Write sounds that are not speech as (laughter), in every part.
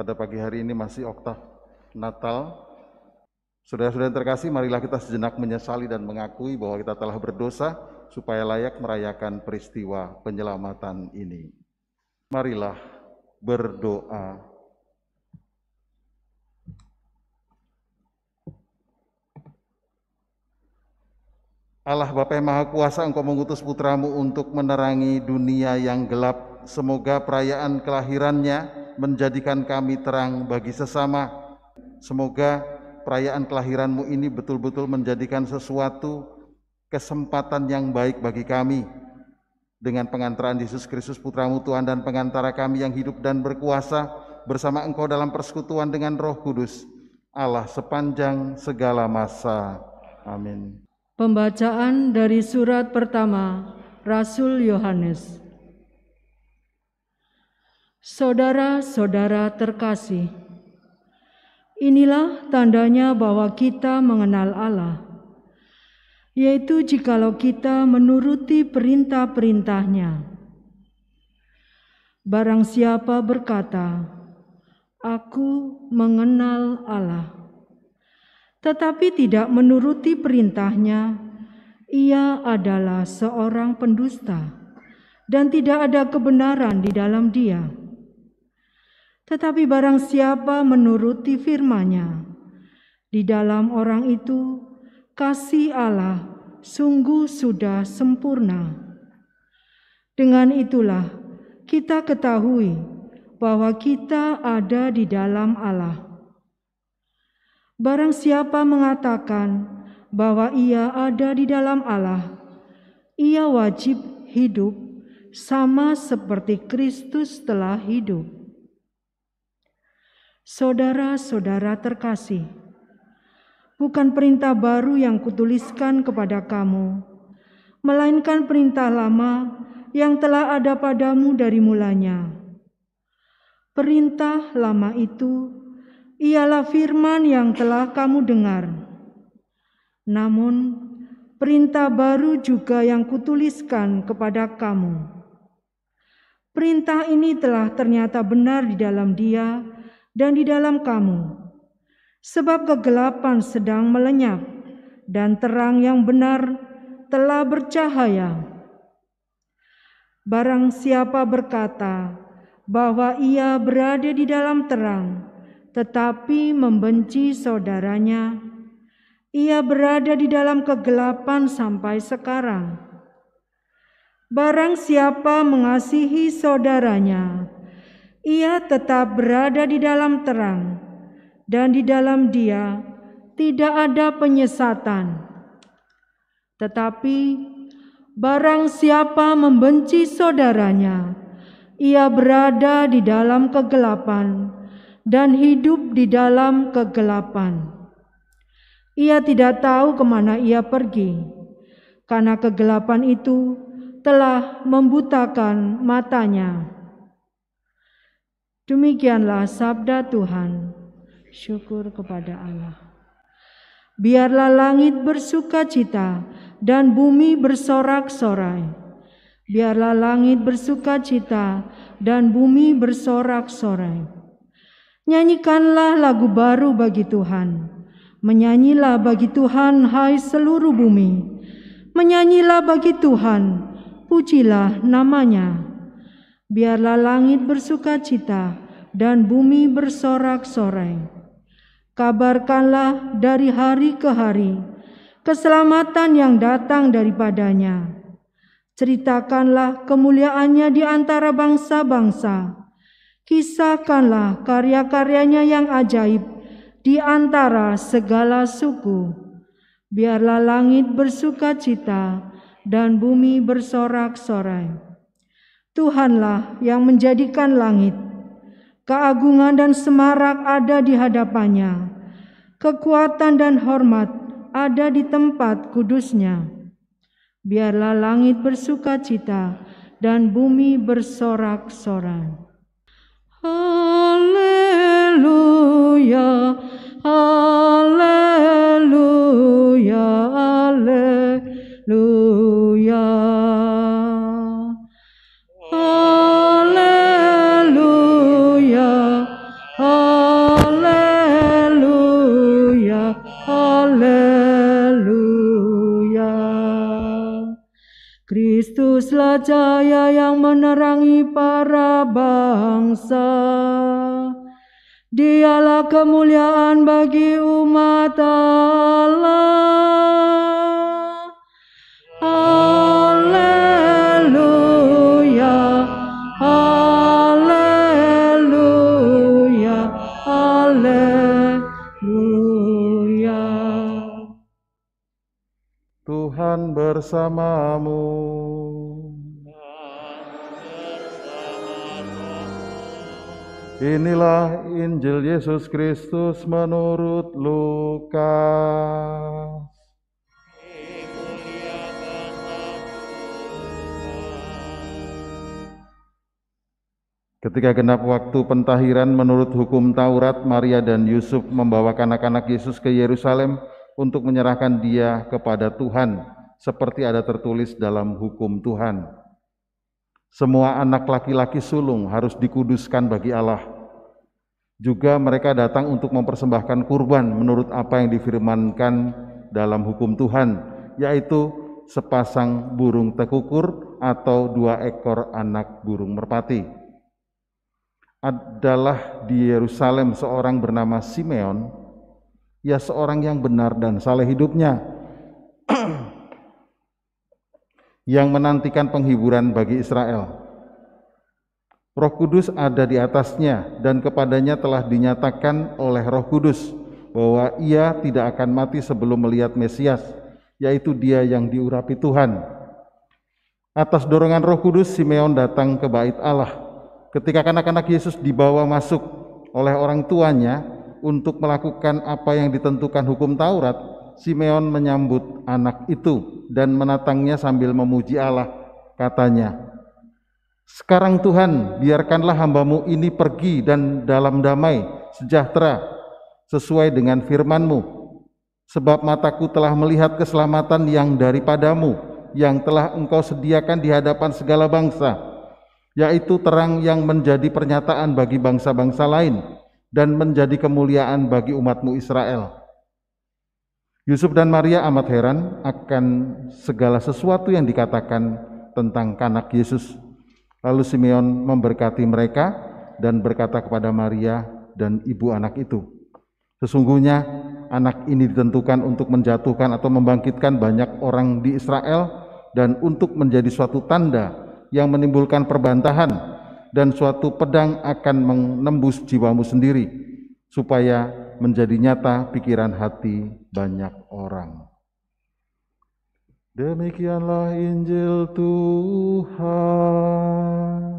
pada pagi hari ini masih oktav Natal. Saudara-saudara terkasih, marilah kita sejenak menyesali dan mengakui bahwa kita telah berdosa supaya layak merayakan peristiwa penyelamatan ini. Marilah berdoa. Allah Bapa yang Maha Kuasa, Engkau mengutus putramu untuk menerangi dunia yang gelap. Semoga perayaan kelahirannya menjadikan kami terang bagi sesama. Semoga perayaan kelahiranmu ini betul-betul menjadikan sesuatu kesempatan yang baik bagi kami. Dengan pengantaran Yesus Kristus Putramu Tuhan dan pengantara kami yang hidup dan berkuasa bersama Engkau dalam persekutuan dengan Roh Kudus, Allah sepanjang segala masa. Amin. Pembacaan dari surat pertama Rasul Yohanes. Saudara-saudara terkasih, inilah tandanya bahwa kita mengenal Allah, yaitu jikalau kita menuruti perintah-perintahnya. Barang siapa berkata, Aku mengenal Allah, tetapi tidak menuruti perintahnya, ia adalah seorang pendusta dan tidak ada kebenaran di dalam dia.' Tetapi barang siapa menuruti firmanya, di dalam orang itu kasih Allah sungguh sudah sempurna. Dengan itulah kita ketahui bahwa kita ada di dalam Allah. Barang siapa mengatakan bahwa ia ada di dalam Allah, ia wajib hidup sama seperti Kristus telah hidup. Saudara-saudara terkasih, bukan perintah baru yang kutuliskan kepada kamu, melainkan perintah lama yang telah ada padamu dari mulanya. Perintah lama itu ialah firman yang telah kamu dengar. Namun, perintah baru juga yang kutuliskan kepada kamu. Perintah ini telah ternyata benar di dalam Dia dan di dalam kamu. Sebab kegelapan sedang melenyap dan terang yang benar telah bercahaya. Barang siapa berkata bahwa ia berada di dalam terang, tetapi membenci saudaranya, ia berada di dalam kegelapan sampai sekarang. Barang siapa mengasihi saudaranya, ia tetap berada di dalam terang, dan di dalam Dia tidak ada penyesatan. Tetapi barang siapa membenci saudaranya, ia berada di dalam kegelapan dan hidup di dalam kegelapan. Ia tidak tahu kemana ia pergi, karena kegelapan itu telah membutakan matanya. Demikianlah sabda Tuhan. Syukur kepada Allah. Biarlah langit bersuka cita dan bumi bersorak-sorai. Biarlah langit bersuka cita dan bumi bersorak-sorai. Nyanyikanlah lagu baru bagi Tuhan. Menyanyilah bagi Tuhan hai seluruh bumi. Menyanyilah bagi Tuhan, pujilah namanya. Biarlah langit bersuka cita dan bumi bersorak-sorai. Kabarkanlah dari hari ke hari keselamatan yang datang daripadanya. Ceritakanlah kemuliaannya di antara bangsa-bangsa. Kisahkanlah karya-karyanya yang ajaib di antara segala suku. Biarlah langit bersuka cita dan bumi bersorak-sorai. Tuhanlah yang menjadikan langit. Keagungan dan semarak ada di hadapannya. Kekuatan dan hormat ada di tempat kudusnya. Biarlah langit bersuka cita dan bumi bersorak sorai Haleluya, haleluya. cahaya yang menerangi para bangsa. Dialah kemuliaan bagi umat Allah. Haleluya, haleluya, haleluya. Tuhan bersamamu Inilah Injil Yesus Kristus menurut Lukas. Ketika genap waktu pentahiran menurut hukum Taurat, Maria dan Yusuf membawa kanak-kanak Yesus ke Yerusalem untuk menyerahkan dia kepada Tuhan, seperti ada tertulis dalam hukum Tuhan. Semua anak laki-laki sulung harus dikuduskan bagi Allah. Juga mereka datang untuk mempersembahkan kurban menurut apa yang difirmankan dalam hukum Tuhan, yaitu sepasang burung tekukur atau dua ekor anak burung merpati. Adalah di Yerusalem seorang bernama Simeon, ya seorang yang benar dan saleh hidupnya (clears throat) yang menantikan penghiburan bagi Israel. Roh Kudus ada di atasnya dan kepadanya telah dinyatakan oleh Roh Kudus bahwa ia tidak akan mati sebelum melihat Mesias, yaitu dia yang diurapi Tuhan. Atas dorongan Roh Kudus, Simeon datang ke bait Allah. Ketika kanak-kanak Yesus dibawa masuk oleh orang tuanya untuk melakukan apa yang ditentukan hukum Taurat, Simeon menyambut anak itu dan menatangnya sambil memuji Allah. Katanya, sekarang Tuhan, biarkanlah hambamu ini pergi dan dalam damai, sejahtera, sesuai dengan firmanmu. Sebab mataku telah melihat keselamatan yang daripadamu, yang telah engkau sediakan di hadapan segala bangsa, yaitu terang yang menjadi pernyataan bagi bangsa-bangsa lain dan menjadi kemuliaan bagi umatmu Israel.' Yusuf dan Maria amat heran akan segala sesuatu yang dikatakan tentang kanak Yesus. Lalu Simeon memberkati mereka dan berkata kepada Maria dan ibu anak itu, "Sesungguhnya anak ini ditentukan untuk menjatuhkan atau membangkitkan banyak orang di Israel dan untuk menjadi suatu tanda yang menimbulkan perbantahan dan suatu pedang akan menembus jiwamu sendiri supaya menjadi nyata pikiran hati banyak orang. Demikianlah Injil Tuhan.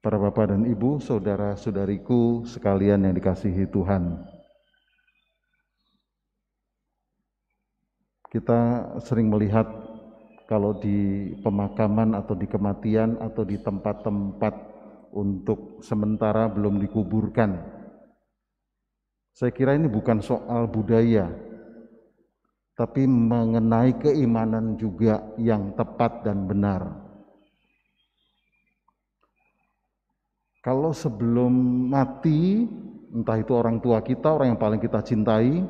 Para bapak dan ibu, saudara-saudariku sekalian yang dikasihi Tuhan. Kita sering melihat kalau di pemakaman atau di kematian atau di tempat-tempat untuk sementara belum dikuburkan. Saya kira ini bukan soal budaya, tapi mengenai keimanan juga yang tepat dan benar. Kalau sebelum mati, entah itu orang tua kita, orang yang paling kita cintai,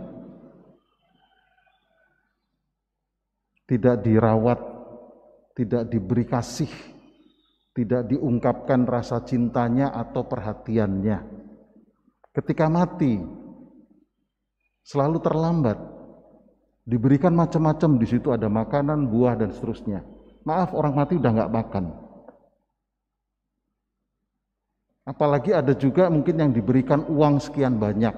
tidak dirawat tidak diberi kasih, tidak diungkapkan rasa cintanya atau perhatiannya. Ketika mati, selalu terlambat. Diberikan macam-macam, di situ ada makanan, buah, dan seterusnya. Maaf, orang mati udah nggak makan. Apalagi ada juga mungkin yang diberikan uang sekian banyak.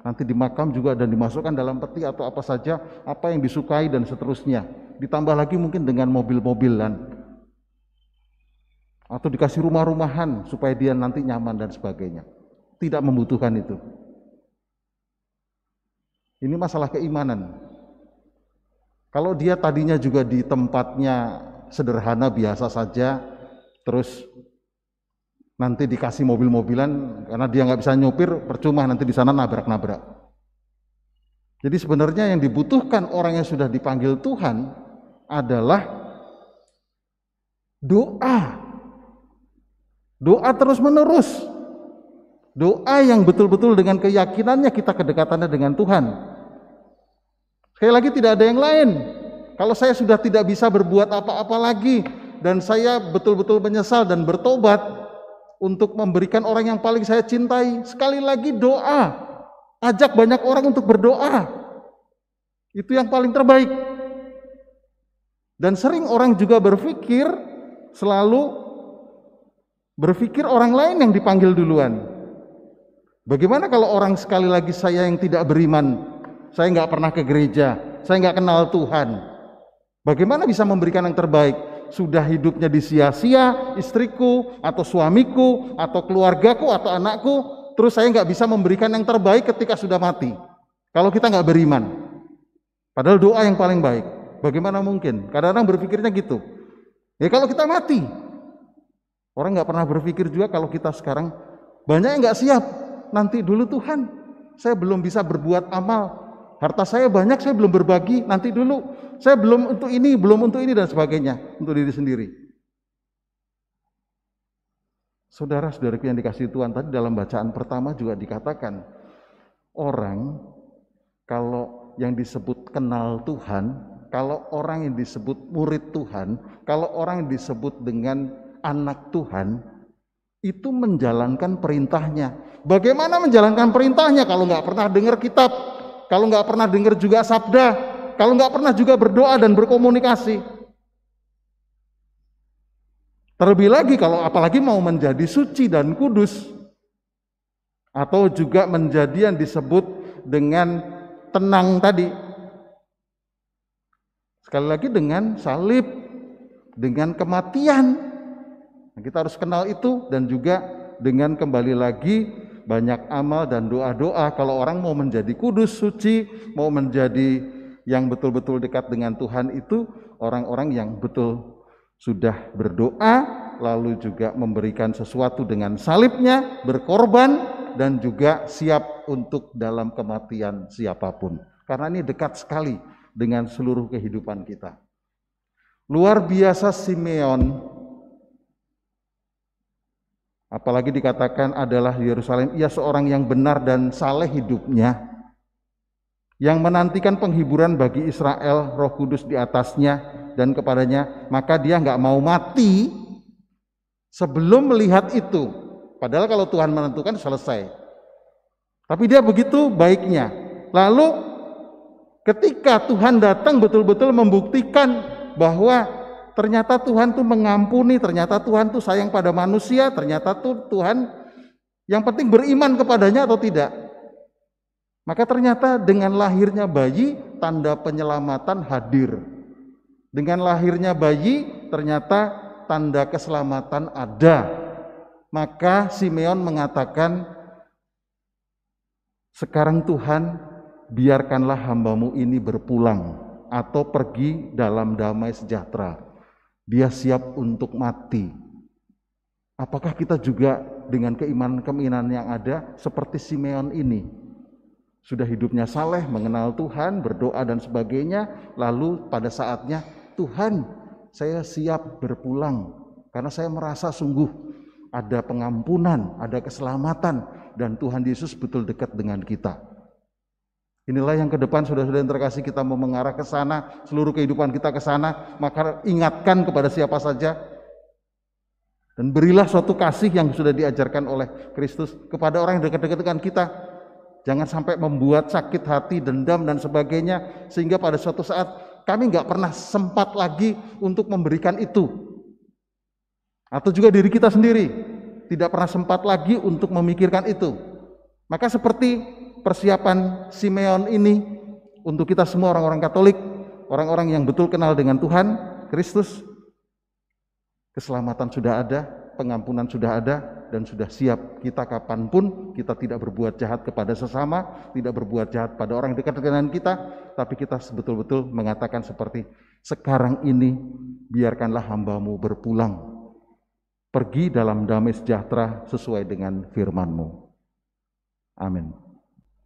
Nanti di makam juga dan dimasukkan dalam peti atau apa saja, apa yang disukai dan seterusnya ditambah lagi mungkin dengan mobil-mobilan atau dikasih rumah-rumahan supaya dia nanti nyaman dan sebagainya. Tidak membutuhkan itu. Ini masalah keimanan. Kalau dia tadinya juga di tempatnya sederhana biasa saja, terus nanti dikasih mobil-mobilan karena dia nggak bisa nyopir, percuma nanti di sana nabrak-nabrak. Jadi sebenarnya yang dibutuhkan orang yang sudah dipanggil Tuhan adalah doa. Doa terus-menerus. Doa yang betul-betul dengan keyakinannya kita kedekatannya dengan Tuhan. Sekali lagi tidak ada yang lain. Kalau saya sudah tidak bisa berbuat apa-apa lagi dan saya betul-betul menyesal dan bertobat untuk memberikan orang yang paling saya cintai, sekali lagi doa. Ajak banyak orang untuk berdoa. Itu yang paling terbaik. Dan sering orang juga berpikir selalu berpikir orang lain yang dipanggil duluan. Bagaimana kalau orang sekali lagi saya yang tidak beriman, saya nggak pernah ke gereja, saya nggak kenal Tuhan. Bagaimana bisa memberikan yang terbaik? Sudah hidupnya disia-sia, istriku, atau suamiku, atau keluargaku, atau anakku, terus saya nggak bisa memberikan yang terbaik ketika sudah mati. Kalau kita nggak beriman. Padahal doa yang paling baik. Bagaimana mungkin? Kadang-kadang berpikirnya gitu. Ya kalau kita mati, orang nggak pernah berpikir juga kalau kita sekarang banyak yang nggak siap. Nanti dulu Tuhan, saya belum bisa berbuat amal. Harta saya banyak, saya belum berbagi. Nanti dulu, saya belum untuk ini, belum untuk ini dan sebagainya untuk diri sendiri. Saudara-saudaraku yang dikasih Tuhan tadi dalam bacaan pertama juga dikatakan orang kalau yang disebut kenal Tuhan kalau orang yang disebut murid Tuhan, kalau orang yang disebut dengan anak Tuhan, itu menjalankan perintahnya. Bagaimana menjalankan perintahnya kalau nggak pernah dengar kitab, kalau nggak pernah dengar juga sabda, kalau nggak pernah juga berdoa dan berkomunikasi. Terlebih lagi kalau apalagi mau menjadi suci dan kudus, atau juga menjadi yang disebut dengan tenang tadi, Sekali lagi dengan salib, dengan kematian. Nah, kita harus kenal itu dan juga dengan kembali lagi banyak amal dan doa-doa kalau orang mau menjadi kudus, suci, mau menjadi yang betul-betul dekat dengan Tuhan itu orang-orang yang betul sudah berdoa lalu juga memberikan sesuatu dengan salibnya, berkorban dan juga siap untuk dalam kematian siapapun. Karena ini dekat sekali dengan seluruh kehidupan kita. Luar biasa Simeon, apalagi dikatakan adalah Yerusalem, ia seorang yang benar dan saleh hidupnya, yang menantikan penghiburan bagi Israel, roh kudus di atasnya dan kepadanya, maka dia nggak mau mati sebelum melihat itu. Padahal kalau Tuhan menentukan selesai. Tapi dia begitu baiknya. Lalu Ketika Tuhan datang betul-betul membuktikan bahwa ternyata Tuhan tuh mengampuni, ternyata Tuhan tuh sayang pada manusia, ternyata tuh Tuhan yang penting beriman kepadanya atau tidak. Maka ternyata dengan lahirnya bayi tanda penyelamatan hadir. Dengan lahirnya bayi ternyata tanda keselamatan ada. Maka Simeon mengatakan sekarang Tuhan biarkanlah hambamu ini berpulang atau pergi dalam damai sejahtera. Dia siap untuk mati. Apakah kita juga dengan keimanan-keimanan yang ada seperti Simeon ini? Sudah hidupnya saleh, mengenal Tuhan, berdoa dan sebagainya, lalu pada saatnya Tuhan, saya siap berpulang karena saya merasa sungguh ada pengampunan, ada keselamatan dan Tuhan Yesus betul dekat dengan kita. Inilah yang ke depan sudah-sudah yang terkasih kita mau mengarah ke sana, seluruh kehidupan kita ke sana, maka ingatkan kepada siapa saja dan berilah suatu kasih yang sudah diajarkan oleh Kristus kepada orang yang dekat-dekat dengan kita. Jangan sampai membuat sakit hati, dendam dan sebagainya sehingga pada suatu saat kami nggak pernah sempat lagi untuk memberikan itu. Atau juga diri kita sendiri tidak pernah sempat lagi untuk memikirkan itu. Maka seperti persiapan Simeon ini untuk kita semua orang-orang Katolik, orang-orang yang betul kenal dengan Tuhan Kristus. Keselamatan sudah ada, pengampunan sudah ada, dan sudah siap kita kapanpun kita tidak berbuat jahat kepada sesama, tidak berbuat jahat pada orang dekat dengan kita, tapi kita sebetul betul mengatakan seperti sekarang ini biarkanlah hambamu berpulang pergi dalam damai sejahtera sesuai dengan firmanmu. Amin.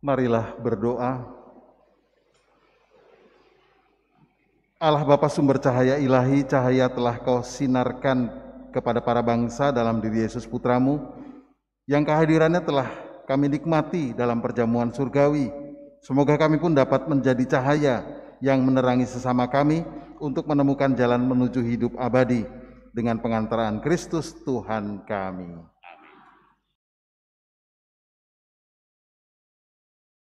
Marilah berdoa. Allah Bapa sumber cahaya ilahi, cahaya telah kau sinarkan kepada para bangsa dalam diri Yesus Putramu, yang kehadirannya telah kami nikmati dalam perjamuan surgawi. Semoga kami pun dapat menjadi cahaya yang menerangi sesama kami untuk menemukan jalan menuju hidup abadi dengan pengantaran Kristus Tuhan kami.